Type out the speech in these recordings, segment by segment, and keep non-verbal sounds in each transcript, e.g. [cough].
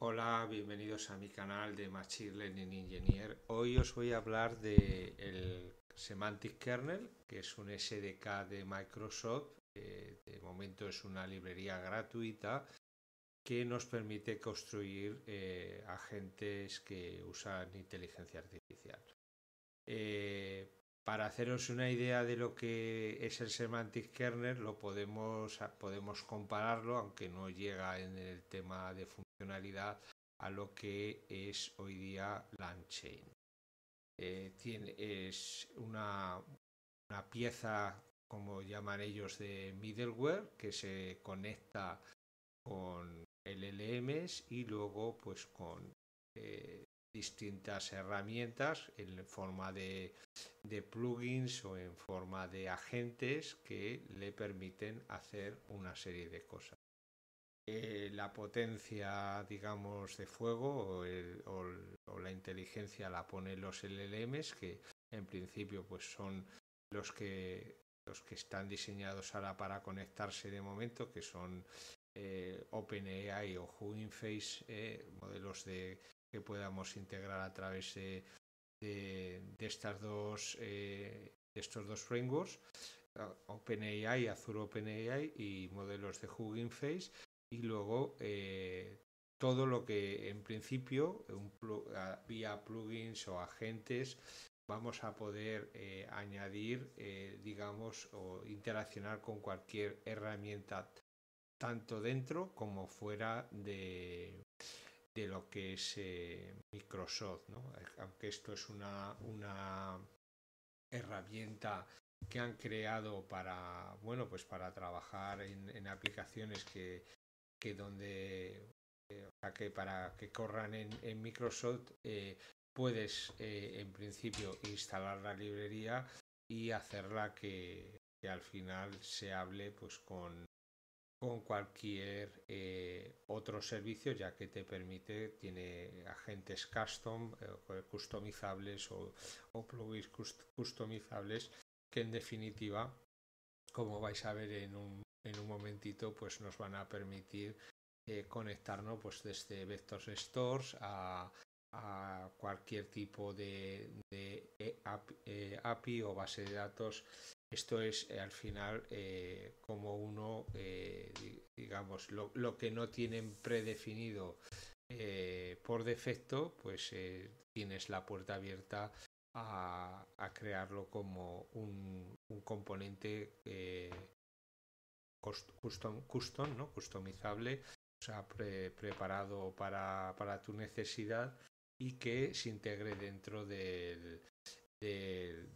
Hola, bienvenidos a mi canal de Machine Learning Engineer. Hoy os voy a hablar de Semantic Kernel, que es un SDK de Microsoft. de momento es una librería gratuita que nos permite construir eh, agentes que usan inteligencia artificial. Eh, para haceros una idea de lo que es el semantic kernel, lo podemos, podemos compararlo, aunque no llega en el tema de funcionalidad, a lo que es hoy día LangChain. Eh, es una, pieza, como llaman ellos, de middleware que se conecta con LLMs y luego pues con eh, distintas herramientas en forma de, plugins o en forma de agentes que le permiten hacer una serie de cosas. Eh, la potencia, digamos, de fuego o, la inteligencia la ponen los LLMs, que en principio pues son los que, los que están diseñados ahora para conectarse de momento, que son eh, OpenAI o Hugging Face, eh, modelos de que podamos integrar a través de, estas dos, eh, estos dos frameworks, OpenAI, Azure OpenAI y modelos de Hugging Face. Y luego eh, todo lo que en principio vía plugins o agentes vamos a poder eh, añadir, digamos, o interaccionar con cualquier herramienta, tanto dentro como fuera de, de lo que es eh, Microsoft, Aunque esto es una, una herramienta que han creado para, bueno, pues para trabajar en, en aplicaciones que, donde, eh, que para que corran en, en Microsoft, eh, puedes en principio instalar la librería y hacerla que, que al final se hable pues con con cualquier eh, otro servicio ya que te permite, tiene agentes custom, eh, customizables o, plugins customizables que en definitiva, como vais a ver en un, en un momentito, pues nos van a permitir eh, conectarnos pues desde Vector Stores a, a cualquier tipo de, de API o base de datos esto es eh, al final eh, como uno, eh, digamos, lo, que no tienen predefinido por defecto, pues tienes la puerta abierta a, crearlo como un, componente custom, custom, ¿no? customizable, o sea, preparado para, tu necesidad y que se integre dentro de,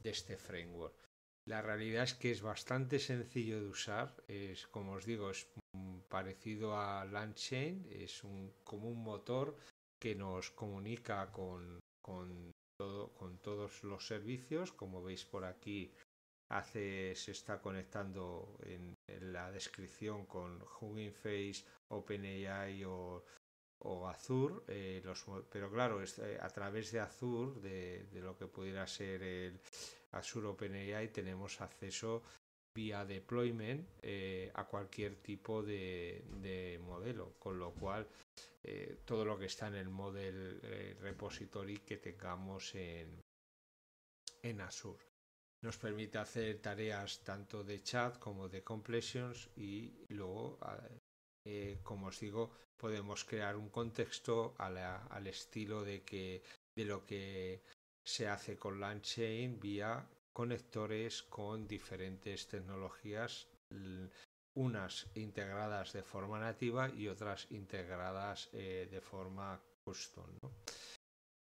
este framework. La realidad es que es bastante sencillo de usar, es como os digo, es parecido a LandChain, es un, como un motor que nos comunica con, todo, con todos los servicios, como veis por aquí hace, se está conectando en, en la descripción con Hugging Face, OpenAI o o Azure, eh, pero claro, eh, a través de Azure, de, lo que pudiera ser el Azure OpenAI, tenemos acceso vía deployment eh, a cualquier tipo de, modelo, con lo cual todo lo que está en el model repository que tengamos en, en Azure. Nos permite hacer tareas tanto de chat como de completions y luego, como os digo, podemos crear un contexto al estilo de, que, de lo que se hace con LANChain vía conectores con diferentes tecnologías, unas integradas de forma nativa y otras integradas eh, de forma custom.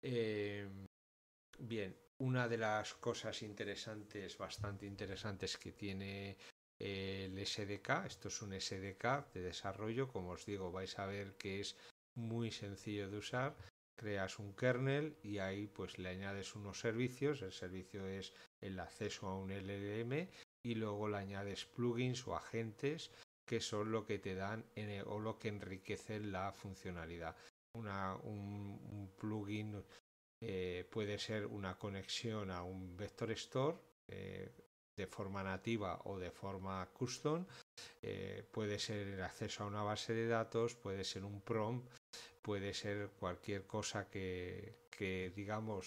Eh, bien, una de las cosas interesantes, bastante interesantes que tiene el SDK. Esto es un SDK de desarrollo, como os digo, vais a ver que es muy sencillo de usar. Creas un kernel y ahí pues le añades unos servicios. El servicio es el acceso a un LLM y luego le añades plugins o agentes que son lo que te dan en o lo que enriquecen la funcionalidad. un, plugin eh, puede ser una conexión a un vector store, eh, de forma nativa o de forma custom. Eh, puede ser el acceso a una base de datos, puede ser un prompt, puede ser cualquier cosa que, digamos,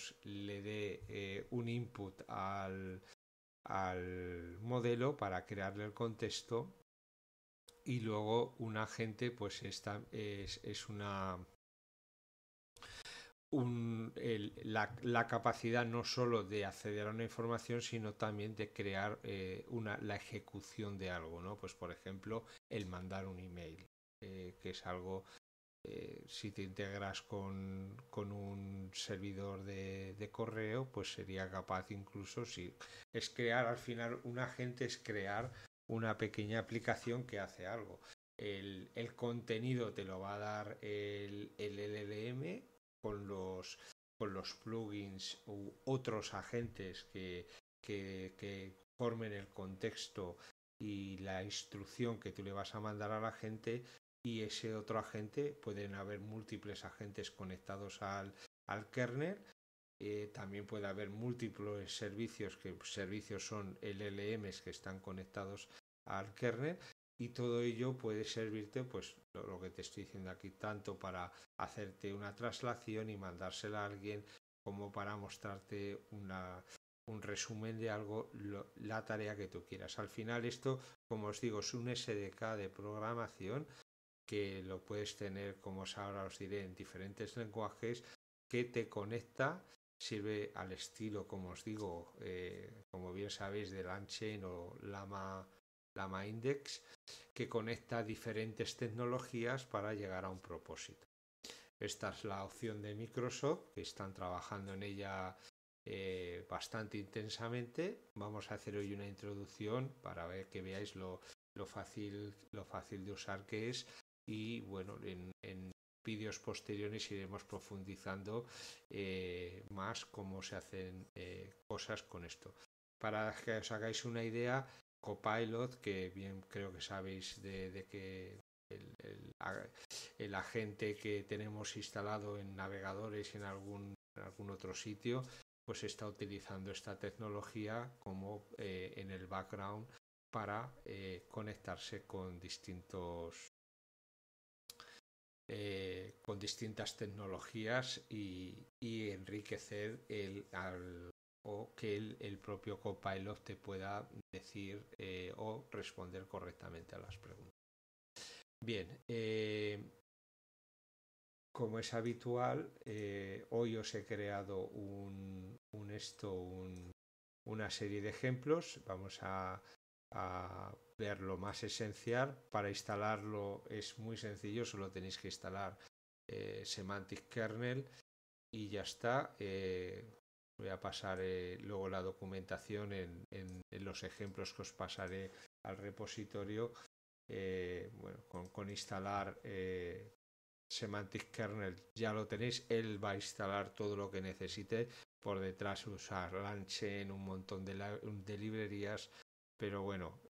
le dé eh, un input al, modelo para crearle el contexto y luego un agente pues esta es una la, capacidad no solo de acceder a una información, sino también de crear eh, una, la ejecución de algo, ¿no? Pues por ejemplo, el mandar un email, eh, que es algo, eh, si te integras con, con un servidor de, de, correo, pues sería capaz incluso, si es crear, al final un agente es crear una pequeña aplicación que hace algo. El, el contenido te lo va a dar el, el LLM con los, plugins u otros agentes que, formen el contexto y la instrucción que tú le vas a mandar a la gente y ese otro agente, pueden haber múltiples agentes conectados al, al kernel. Eh, también puede haber múltiples servicios, que servicios son LLMs que están conectados al kernel y todo ello puede servirte, pues lo, que te estoy diciendo aquí, tanto para hacerte una traslación y mandársela a alguien, como para mostrarte una, un resumen de algo, la tarea que tú quieras. Al final esto, como os digo, es un SDK de programación que lo puedes tener, como ahora os diré, en diferentes lenguajes, que te conecta, sirve al estilo, como os digo, eh, como bien sabéis, del Lanchen o Lama la Index, que conecta diferentes tecnologías para llegar a un propósito. Esta es la opción de Microsoft, que están trabajando en ella eh, bastante intensamente. Vamos a hacer hoy una introducción para ver que veáis lo, fácil, lo fácil de usar que es. Y bueno, en, vídeos posteriores iremos profundizando eh, más cómo se hacen eh, cosas con esto. Para que os hagáis una idea, Copilot, que bien creo que sabéis de, que el, agente que tenemos instalado en navegadores y en algún, algún otro sitio, pues está utilizando esta tecnología como eh, en el background para eh, conectarse con distintos eh, con distintas tecnologías y, enriquecer el, o que el, propio copilot te pueda decir eh, o responder correctamente a las preguntas. Bien, eh, como es habitual, eh, hoy os he creado un, esto, una serie de ejemplos. Vamos a, ver lo más esencial. Para instalarlo es muy sencillo, solo tenéis que instalar Semantic Kernel y ya está. Voy a pasar eh, luego la documentación en, los ejemplos que os pasaré al repositorio. Eh, con, instalar eh, Semantic Kernel ya lo tenéis. Él va a instalar todo lo que necesite. Por detrás usar en un montón de, librerías. Pero bueno,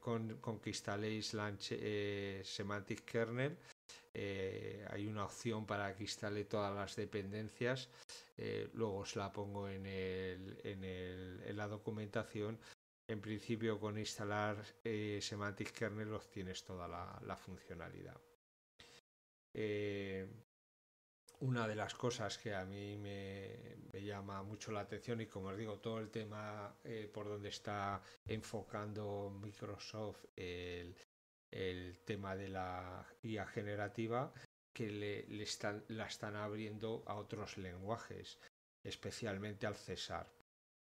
con, que instaléis Semantic Kernel, hay una opción para que instale todas las dependencias eh, luego os la pongo en, el, en, el, en, la documentación. En principio con instalar eh, Semantic Kernel obtienes toda la, funcionalidad. Eh, una de las cosas que a mí me, llama mucho la atención y como os digo, todo el tema eh, por donde está enfocando Microsoft el, tema de la guía generativa que le, la están abriendo a otros lenguajes, especialmente al César.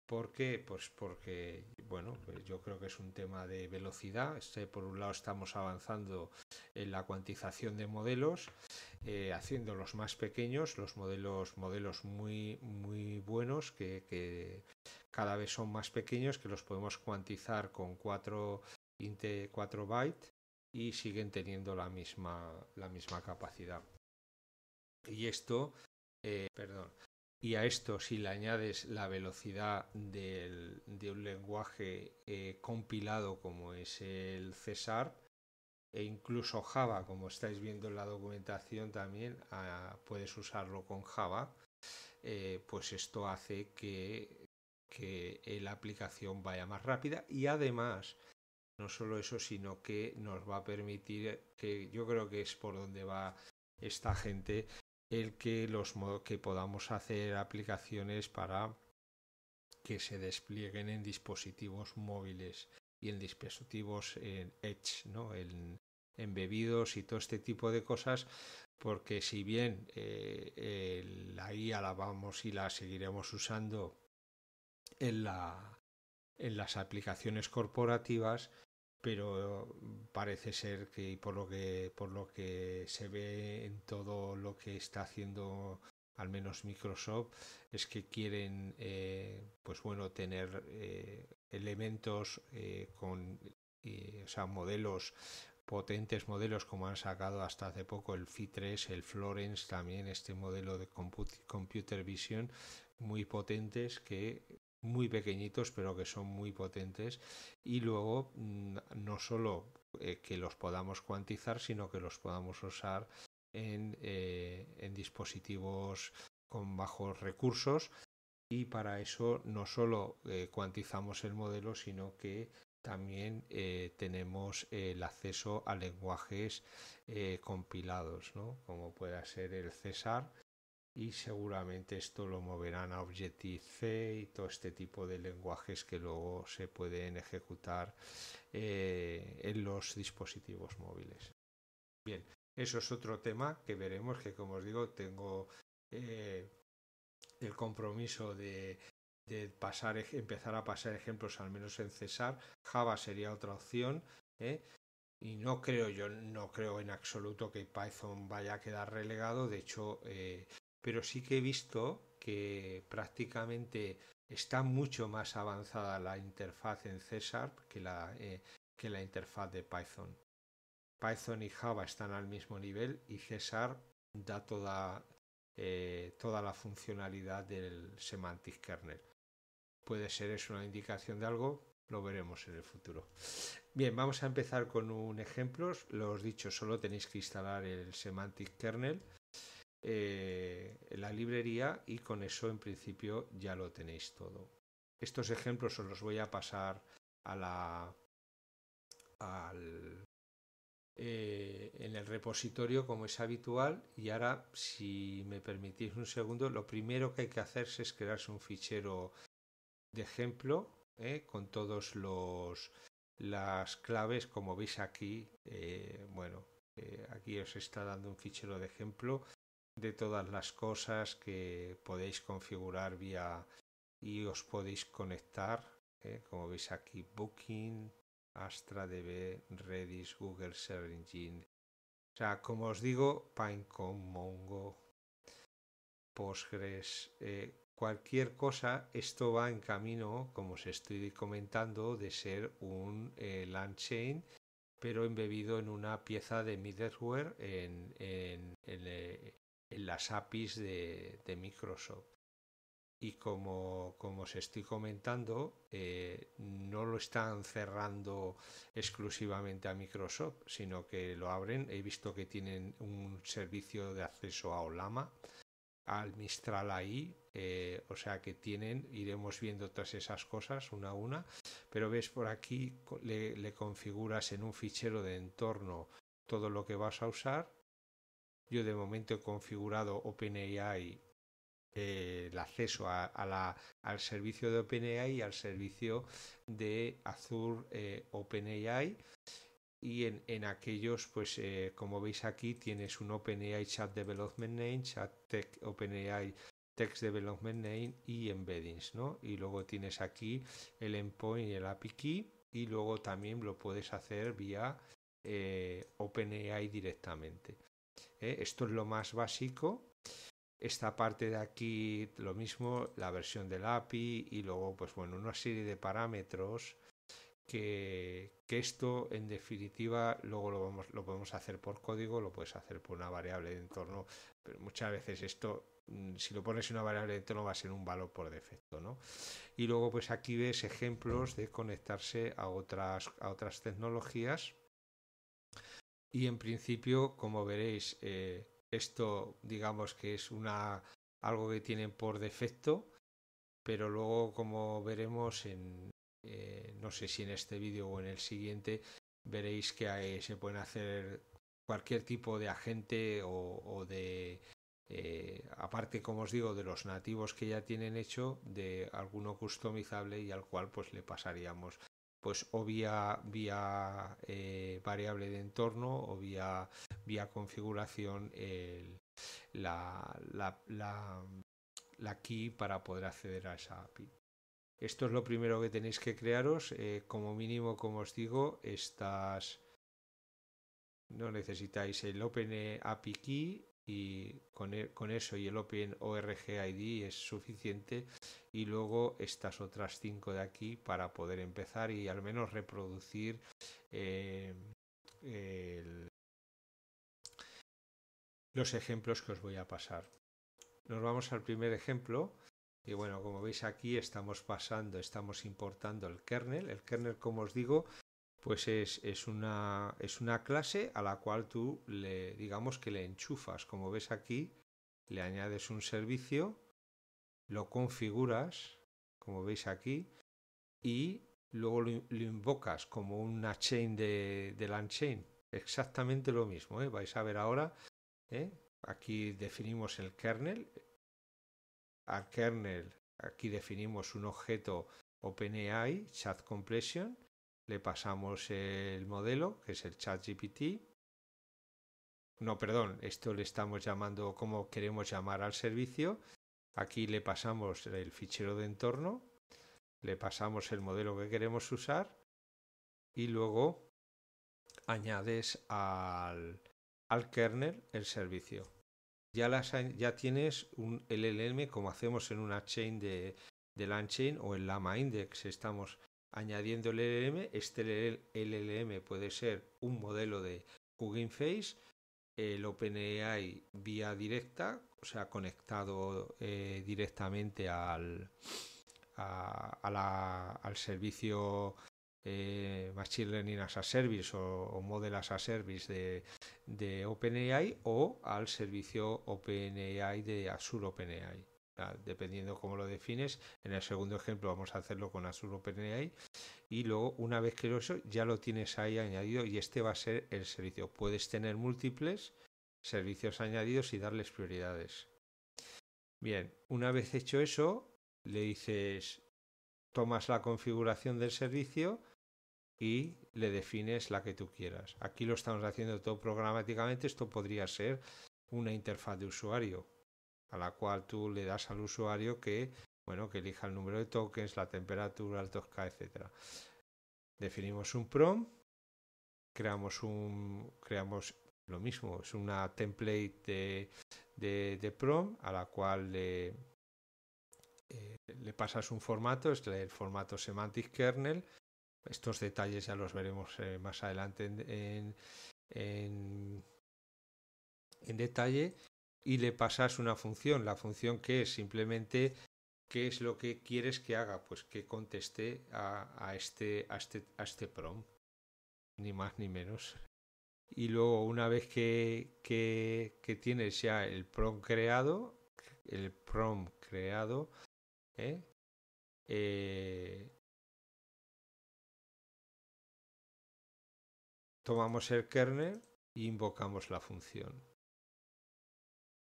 ¿Por qué? Pues porque, bueno, pues yo creo que es un tema de velocidad. Este, por un lado, estamos avanzando en la cuantización de modelos, eh, haciéndolos más pequeños, los modelos, modelos muy, muy buenos, que, cada vez son más pequeños, que los podemos cuantizar con 4, 4 bytes y siguen teniendo la misma, la misma capacidad. Y esto, eh, perdón, y a esto si le añades la velocidad de un lenguaje eh, compilado como es el César, e incluso Java, como estáis viendo en la documentación también, ah, puedes usarlo con Java, eh, pues esto hace que, que la aplicación vaya más rápida y además no solo eso, sino que nos va a permitir, que yo creo que es por donde va esta gente, el que los que podamos hacer aplicaciones para que se desplieguen en dispositivos móviles y en dispositivos en edge, ¿no? En, bebidos y todo este tipo de cosas, porque si bien eh, la guía la vamos y la seguiremos usando en las aplicaciones corporativas, pero parece ser que por lo que por lo que se ve en todo lo que está haciendo al menos Microsoft es que quieren eh, pues bueno tener eh, elementos eh, con o sea, modelos potentes modelos como han sacado hasta hace poco el fi 3 el Florence, también este modelo de computer vision muy potentes que muy pequeñitos pero que son muy potentes y luego mm, no solo eh, que los podamos cuantizar sino que los podamos usar en, eh, dispositivos con bajos recursos y para eso no solo eh, cuantizamos el modelo sino que también tenemos el acceso a lenguajes compilados ¿no? como pueda ser el César y seguramente esto lo moverán a Objective-C y todo este tipo de lenguajes que luego se pueden ejecutar eh, en los dispositivos móviles. Bien, eso es otro tema que veremos, que como os digo, tengo eh, el compromiso de, pasar, empezar a pasar ejemplos al menos en Cesar. Java sería otra opción. ¿eh? Y no creo yo, no creo en absoluto que Python vaya a quedar relegado. De hecho, pero sí que he visto que prácticamente está mucho más avanzada la interfaz en C eh, que la, interfaz de Python. Python y Java están al mismo nivel y C da eh, toda, la funcionalidad del semantic kernel. Puede ser eso una indicación de algo, lo veremos en el futuro. Bien, vamos a empezar con un ejemplo. Lo os dicho, solo tenéis que instalar el semantic kernel eh, la librería y con eso en principio ya lo tenéis todo. Estos ejemplos os los voy a pasar a la, al, eh, en el repositorio como es habitual y ahora si me permitís un segundo lo primero que hay que hacerse es crearse un fichero de ejemplo eh, con todos los las claves como veis aquí bueno aquí os está dando un fichero de ejemplo de todas las cosas que podéis configurar vía y os podéis conectar, ¿eh? como veis aquí, Booking, AstraDB, Redis, Google Search Engine. O sea, como os digo, pinecom Mongo, Postgres, eh, cualquier cosa, esto va en camino, como os estoy comentando, de ser un eh, chain pero embebido en una pieza de middleware en, en, eh, las APIs de, Microsoft. Y como, os estoy comentando, eh, no lo están cerrando exclusivamente a Microsoft, sino que lo abren. He visto que tienen un servicio de acceso a Olama, al Mistral ahí, eh, o sea que tienen, iremos viendo todas esas cosas una a una, pero ves por aquí, le, le configuras en un fichero de entorno todo lo que vas a usar yo de momento he configurado OpenAI eh, el acceso al servicio de OpenAI y al servicio de Azure eh, OpenAI. Y en, aquellos, pues eh, como veis aquí, tienes un OpenAI Chat Development Name, Chat Tech OpenAI Text Development Name y Embeddings, Y luego tienes aquí el endpoint y el API Key y luego también lo puedes hacer vía OpenAI directamente. ¿eh? Esto es lo más básico. Esta parte de aquí, lo mismo, la versión del API y luego, pues bueno, una serie de parámetros que, esto en definitiva luego lo, lo podemos hacer por código, lo puedes hacer por una variable de entorno, pero muchas veces esto, mm, si lo pones en una variable de entorno va a ser un valor por defecto, ¿no? Y luego pues aquí ves ejemplos de conectarse a otras, a otras tecnologías y en principio, como veréis, eh, esto digamos que es una algo que tienen por defecto, pero luego como veremos en eh, no sé si en este vídeo o en el siguiente veréis que se pueden hacer cualquier tipo de agente o, de eh, aparte como os digo de los nativos que ya tienen hecho de alguno customizable y al cual pues le pasaríamos pues o vía, vía eh, variable de entorno o vía, configuración la, la, key para poder acceder a esa API. Esto es lo primero que tenéis que crearos. Eh, como mínimo, como os digo, estas no necesitáis el Open API Key y con, e, con eso y el Open ORG ID es suficiente y luego estas otras cinco de aquí para poder empezar y al menos reproducir eh, los ejemplos que os voy a pasar. Nos vamos al primer ejemplo. Y bueno, como veis aquí estamos pasando, estamos importando el kernel. El kernel, como os digo, pues es, es, una, es una clase a la cual tú le, digamos que le enchufas. Como ves aquí, le añades un servicio lo configuras, como veis aquí, y luego lo, invocas como una chain de, del unchain. Exactamente lo mismo, ¿eh? vais a ver ahora. ¿eh? Aquí definimos el kernel. Al kernel, aquí definimos un objeto OpenAI, chat compression Le pasamos el modelo, que es el chat GPT. No, perdón, esto le estamos llamando como queremos llamar al servicio Aquí le pasamos el fichero de entorno, le pasamos el modelo que queremos usar y luego añades al, kernel el servicio. Ya, tienes un LLM como hacemos en una chain de, de o en Lama Index. Estamos añadiendo el LLM. Este LLM puede ser un modelo de Hugging Face, el OpenAI vía directa o ha conectado eh, directamente al, al servicio eh, Machine Learning as a Service o, Model as a Service de, OpenAI o al servicio OpenAI de Azure OpenAI. Dependiendo cómo lo defines, en el segundo ejemplo vamos a hacerlo con Azure OpenAI y luego una vez que lo eso ya lo tienes ahí añadido y este va a ser el servicio. Puedes tener múltiples, servicios añadidos y darles prioridades. Bien, una vez hecho eso, le dices, tomas la configuración del servicio y le defines la que tú quieras. Aquí lo estamos haciendo todo programáticamente, esto podría ser una interfaz de usuario, a la cual tú le das al usuario que, bueno, que elija el número de tokens, la temperatura, el 2K, etc. Definimos un prompt, creamos un, creamos lo mismo, es una template de, prom a la cual le, eh, le pasas un formato, es el formato semantic kernel. Estos detalles ya los veremos eh, más adelante en, detalle. Y le pasas una función, la función que es simplemente qué es lo que quieres que haga, pues que conteste a, este, a este, este prom. Ni más ni menos y luego una vez que, tienes ya el prom creado, el prom creado, ¿eh? Eh, tomamos el kernel e invocamos la función.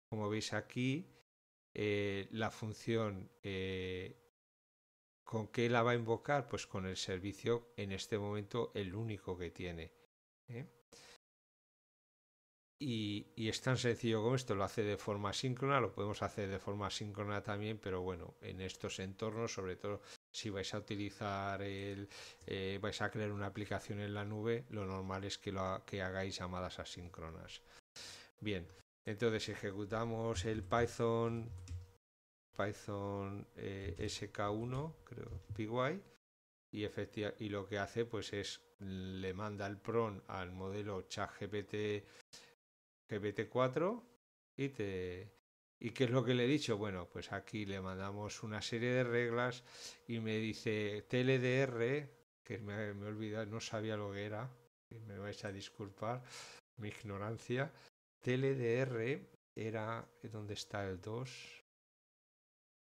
Como veis aquí, eh, la función con qué la va a invocar, pues con el servicio en este momento el único que tiene. Y, es tan sencillo como esto, lo hace de forma síncrona, lo podemos hacer de forma síncrona también, pero bueno, en estos entornos, sobre todo si vais a utilizar el, eh, vais a crear una aplicación en la nube, lo normal es que, lo que hagáis llamadas asíncronas. Bien, entonces ejecutamos el Python Python eh, SK1, creo, PY, y, y lo que hace pues es le manda el PRON al modelo ChatGPT que 4 y te... ¿Y qué es lo que le he dicho? Bueno, pues aquí le mandamos una serie de reglas y me dice TLDR, que me, he olvidado, no sabía lo que era, me vais a disculpar mi ignorancia. TLDR era, eh, ¿dónde está el 2?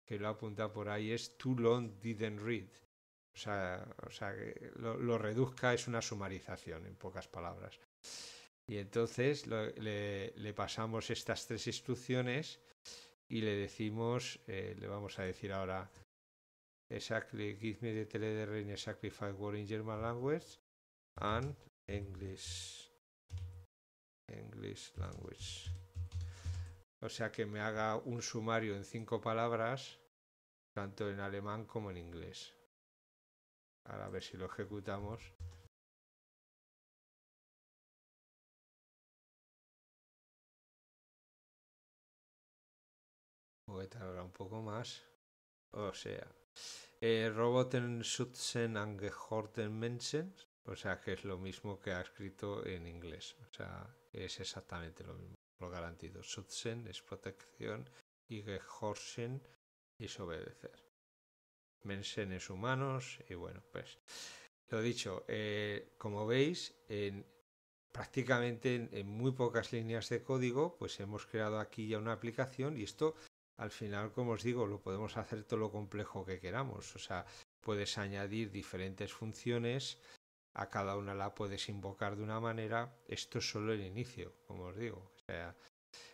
Que lo apuntado por ahí, es Too Long Didn't Read. O sea, o sea que lo reduzca es una sumarización, en pocas palabras. Y entonces le, pasamos estas tres instrucciones y le decimos, eh, le vamos a decir ahora, exactly, give me the TLDR in exactly in German language and English. English language. O sea que me haga un sumario en cinco palabras, tanto en alemán como en inglés. a ver si lo ejecutamos. Voy un poco más. O sea, eh, Roboten Schutzen Angehorten Menschen. O sea, que es lo mismo que ha escrito en inglés. O sea, es exactamente lo mismo. Lo garantido. Schutzen es protección y Gehorsen es obedecer. Mensen humanos y bueno, pues lo dicho, eh, como veis, en, prácticamente en, muy pocas líneas de código, pues hemos creado aquí ya una aplicación y esto al final, como os digo, lo podemos hacer todo lo complejo que queramos. O sea, puedes añadir diferentes funciones, a cada una la puedes invocar de una manera. Esto es solo el inicio, como os digo. O sea,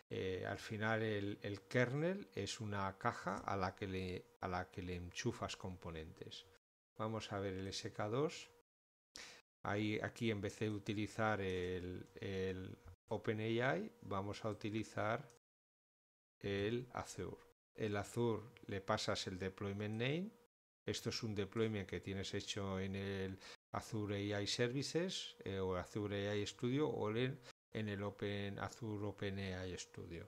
eh, al final el, kernel es una caja a la, que le, a la que le enchufas componentes. Vamos a ver el SK2. aquí en vez de utilizar el OpenAI, vamos a utilizar el Azure. El Azure le pasas el deployment name. Esto es un deployment que tienes hecho en el Azure AI Services eh, o Azure AI Studio o en, en el Open Azure OpenAI Studio.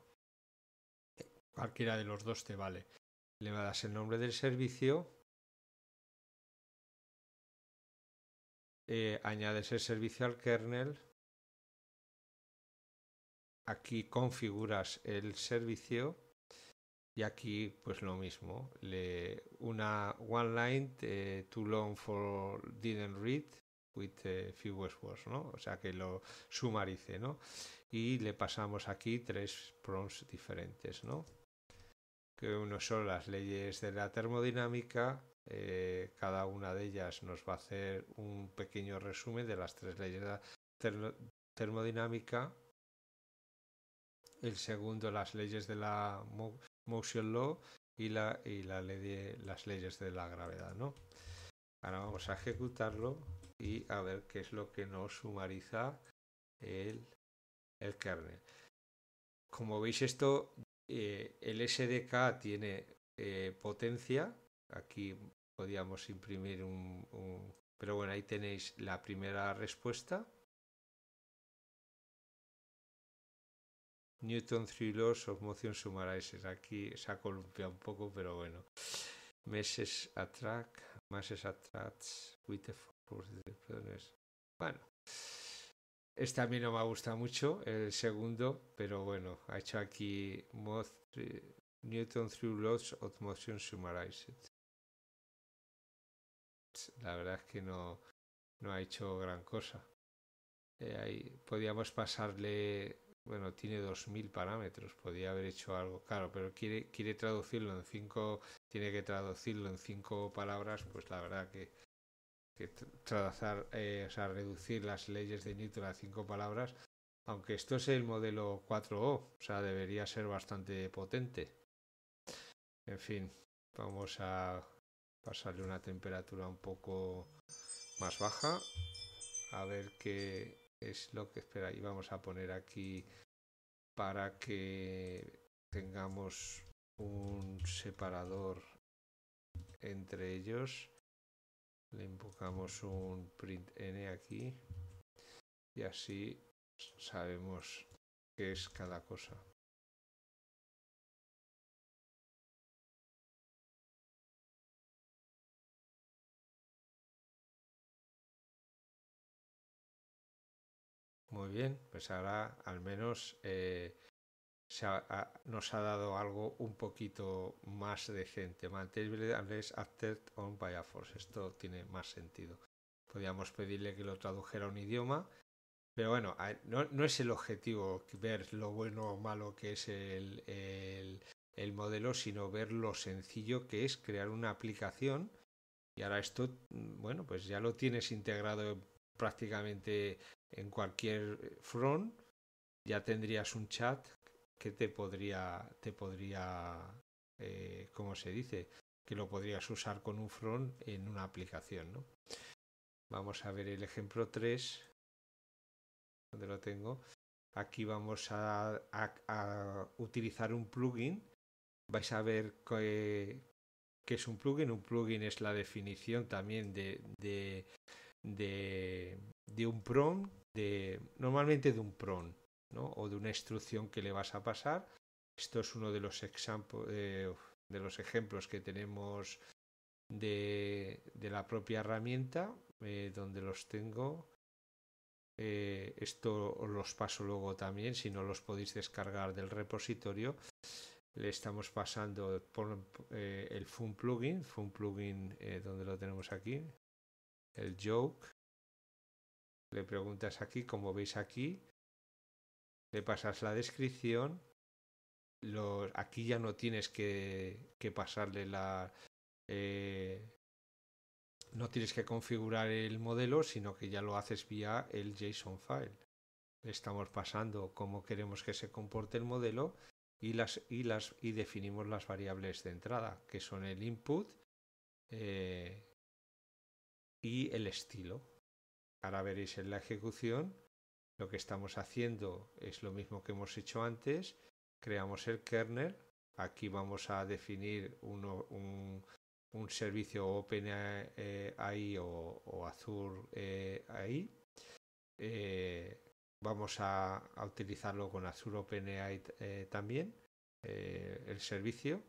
Cualquiera de los dos te vale. Le das el nombre del servicio, eh, añades el servicio al kernel aquí configuras el servicio y aquí pues lo mismo. Le, una one line eh, too long for didn't read with eh, few few words, ¿no? O sea que lo sumarice, ¿no? Y le pasamos aquí tres prompts diferentes, ¿no? Que uno son las leyes de la termodinámica, eh, cada una de ellas nos va a hacer un pequeño resumen de las tres leyes de la termodinámica el segundo las leyes de la motion law y la, y la ley de las leyes de la gravedad, ¿no? Ahora vamos a ejecutarlo y a ver qué es lo que nos sumariza el, el kernel. Como veis esto, eh, el SDK tiene eh, potencia. Aquí podríamos imprimir un, un... Pero bueno, ahí tenéis la primera respuesta. Newton loss of Motion Summarizes. Aquí se ha columpiado un poco, pero bueno. Meses Attract, Masses attract, With the Bueno. Este a mí no me gusta mucho, el segundo, pero bueno, ha hecho aquí Newton Through loss of Motion Summarized. La verdad es que no, ha hecho gran cosa. Podríamos eh, ahí podíamos pasarle bueno, tiene 2000 parámetros, podría haber hecho algo, claro, pero quiere, traducirlo en cinco, tiene que traducirlo en cinco palabras, pues la verdad que, que trazar, eh, o sea, reducir las leyes de Newton a cinco palabras, aunque esto es el modelo 4O, o sea, debería ser bastante potente. En fin, vamos a pasarle una temperatura un poco más baja, a ver qué, es lo que espera y vamos a poner aquí para que tengamos un separador entre ellos le invocamos un print n aquí y así sabemos qué es cada cosa Muy bien, pues ahora al menos eh, nos ha dado algo un poquito más decente. Maintainable unless acted on by a force. Esto tiene más sentido. Podríamos pedirle que lo tradujera a un idioma, pero bueno, no, es el objetivo ver lo bueno o malo que es el, el modelo, sino ver lo sencillo que es crear una aplicación. Y ahora esto, mm, bueno, pues ya lo tienes integrado prácticamente en cualquier eh, front ya tendrías un chat que te podría, te podría, como eh, ¿cómo se dice? Que lo podrías usar con un front en una aplicación, Vamos a ver el ejemplo 3, donde lo tengo. Aquí vamos a, utilizar un plugin. Vais a ver que, es un plugin. Un plugin es la definición también de, de, de, de un prompt de normalmente de un PRON o de una instrucción que le vas a pasar. Esto es uno de los, eh, de los ejemplos que tenemos de, la propia herramienta, eh, donde los tengo. Eh, esto los paso luego también, si no los podéis descargar del repositorio. Le estamos pasando por, el Fun plugin, Fun plugin donde lo tenemos aquí, el Joke, le preguntas aquí, como veis aquí, le pasas la descripción. aquí ya no tienes que, pasarle la... Eh, no tienes que configurar el modelo, sino que ya lo haces vía el JSON file. estamos pasando cómo queremos que se comporte el modelo y, las, las, y definimos las variables de entrada, que son el input eh, y el estilo. Ahora veréis en la ejecución lo que estamos haciendo es lo mismo que hemos hecho antes. Creamos el kernel. Aquí vamos a definir un, servicio OpenAI eh, o, Azure eh, AI. Eh, vamos a, utilizarlo con Azure OpenAI también, el servicio.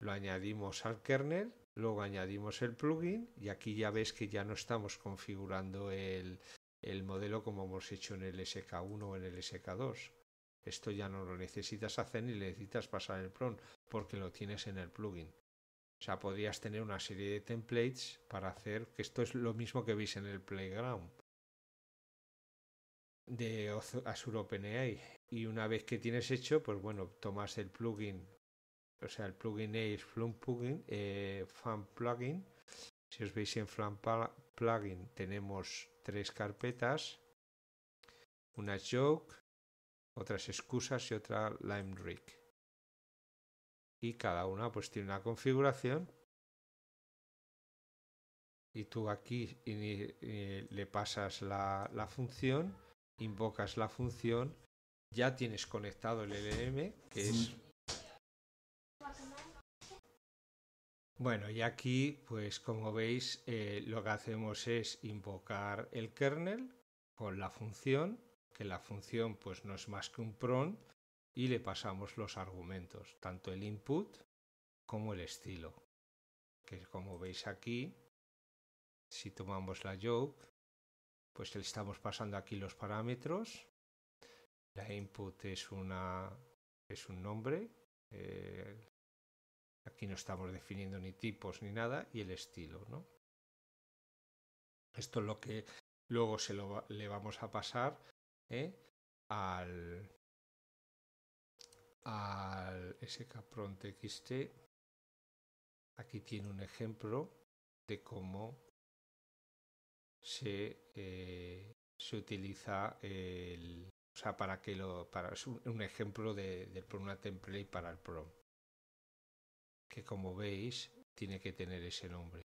Lo añadimos al kernel Luego añadimos el plugin y aquí ya ves que ya no estamos configurando el, el modelo como hemos hecho en el SK1 o en el SK2. Esto ya no lo necesitas hacer ni necesitas pasar el PROM porque lo tienes en el plugin. O sea, podrías tener una serie de templates para hacer que esto es lo mismo que veis en el Playground de Azure OpenAI. Y una vez que tienes hecho, pues bueno, tomas el plugin o sea, el plugin es Flum plugin, eh, Fan plugin. Si os veis en Fan plugin tenemos tres carpetas, una joke, otras excusas y otra lime rig. Y cada una pues tiene una configuración. Y tú aquí eh, le pasas la, la función, invocas la función, ya tienes conectado el LM, que es mm. Bueno, y aquí, pues como veis, eh, lo que hacemos es invocar el kernel con la función, que la función pues no es más que un prompt, y le pasamos los argumentos, tanto el input como el estilo, que como veis aquí, si tomamos la joke, pues le estamos pasando aquí los parámetros, la input es, una, es un nombre, eh, Aquí no estamos definiendo ni tipos ni nada y el estilo, Esto es lo que luego le vamos a pasar ¿eh? al, al Aquí tiene un ejemplo de cómo se, eh, utiliza el, para que lo, para, un, ejemplo de, de, una template para el prom que como veis tiene que tener ese nombre.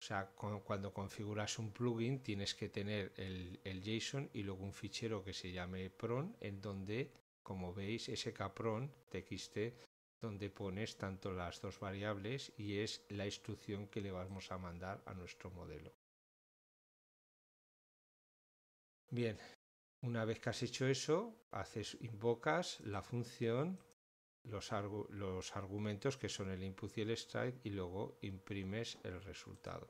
O sea, cuando configuras un plugin tienes que tener el, JSON y luego un fichero que se llame PRON, en donde, como veis, ese capron txt, donde pones tanto las dos variables y es la instrucción que le vamos a mandar a nuestro modelo. Bien, una vez que has hecho eso, haces, invocas la función los, los argumentos que son el input y el strike y luego imprimes el resultado.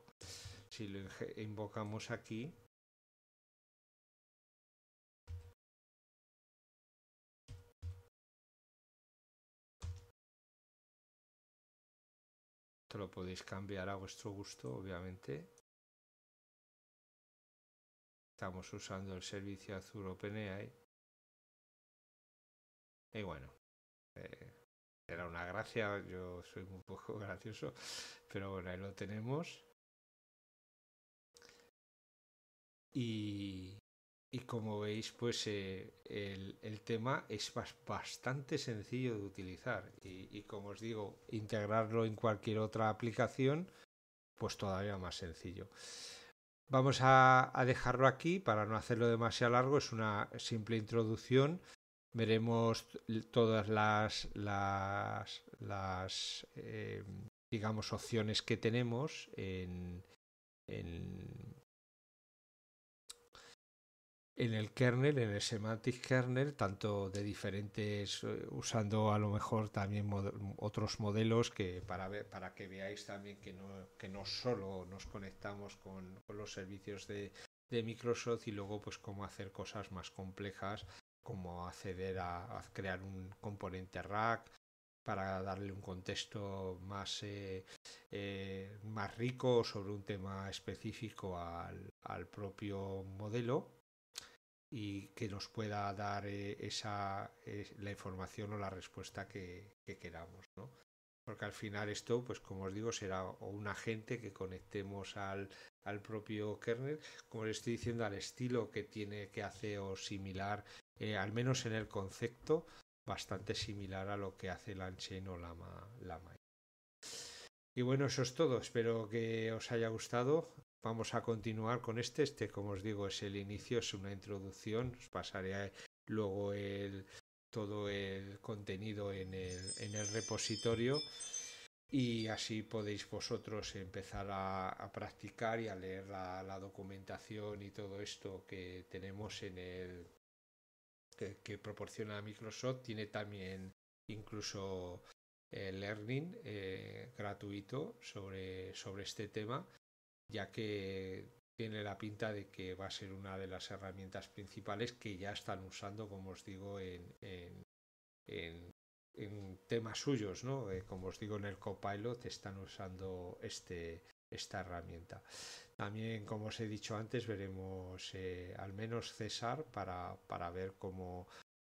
Si lo invocamos aquí, lo podéis cambiar a vuestro gusto, obviamente. Estamos usando el servicio Azure OpenAI. Y bueno, era una gracia, yo soy un poco [laughs] gracioso, pero bueno, ahí lo tenemos. Y, como veis, pues eh, el, tema es bastante sencillo de utilizar y, como os digo, integrarlo en cualquier otra aplicación, pues todavía más sencillo. Vamos a dejarlo aquí para no hacerlo demasiado largo, es una simple introducción veremos todas las, las, eh, digamos, opciones que tenemos en, en, el kernel, en el semantic kernel, tanto de diferentes, eh, usando a lo mejor también otros modelos que para, para que veáis también que no, que no solo nos conectamos con, con los servicios de, de Microsoft y luego pues cómo hacer cosas más complejas como acceder a, crear un componente rack para darle un contexto más, eh, eh, más rico sobre un tema específico al, propio modelo y que nos pueda dar eh, esa, la información o la respuesta que, queramos. Porque al final esto, pues como os digo, será un agente que conectemos al, propio kernel, como les estoy diciendo, al estilo que tiene, que hacer o similar eh, al menos en el concepto, bastante similar a lo que hace Lanchen o Lama, Y bueno, eso es todo. Espero que os haya gustado. Vamos a continuar con este. Este, como os digo, es el inicio, es una introducción. Os pasaré luego el, todo el contenido en el, en el repositorio y así podéis vosotros empezar a, practicar y a leer la, documentación y todo esto que tenemos en el, que, proporciona Microsoft tiene también incluso eh, learning eh, gratuito sobre, sobre este tema, ya que tiene la pinta de que va a ser una de las herramientas principales que ya están usando, como os digo, en, en, en, temas suyos, ¿no? Eh, como os digo, en el copilot están usando este, esta herramienta. También, como os he dicho antes, veremos eh, al menos César para, para ver cómo,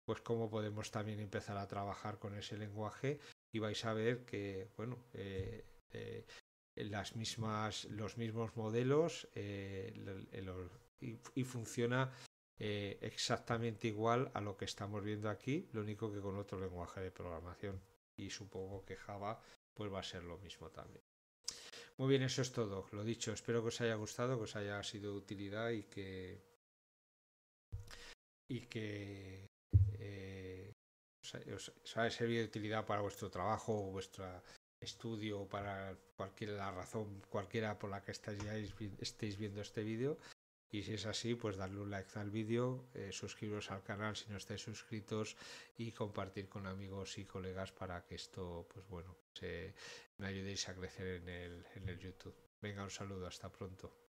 pues cómo podemos también empezar a trabajar con ese lenguaje y vais a ver que, bueno, eh, eh, las mismas, los mismos modelos y, y, funciona exactamente igual a lo que estamos viendo aquí, lo único que con otro lenguaje de programación. Y supongo que Java pues va a ser lo mismo también. Muy bien, eso es todo. Lo dicho, espero que os haya gustado, que os haya sido de utilidad y que. y que. Eh, os, haya servido de utilidad para vuestro trabajo vuestro estudio o para cualquier la razón, cualquiera por la que estéis viendo este vídeo. Y si es así, pues darle un like al vídeo, eh, suscribiros al canal si no estáis suscritos y compartir con amigos y colegas para que esto, pues bueno, me ayudéis a crecer en el YouTube. Venga, un saludo, hasta pronto.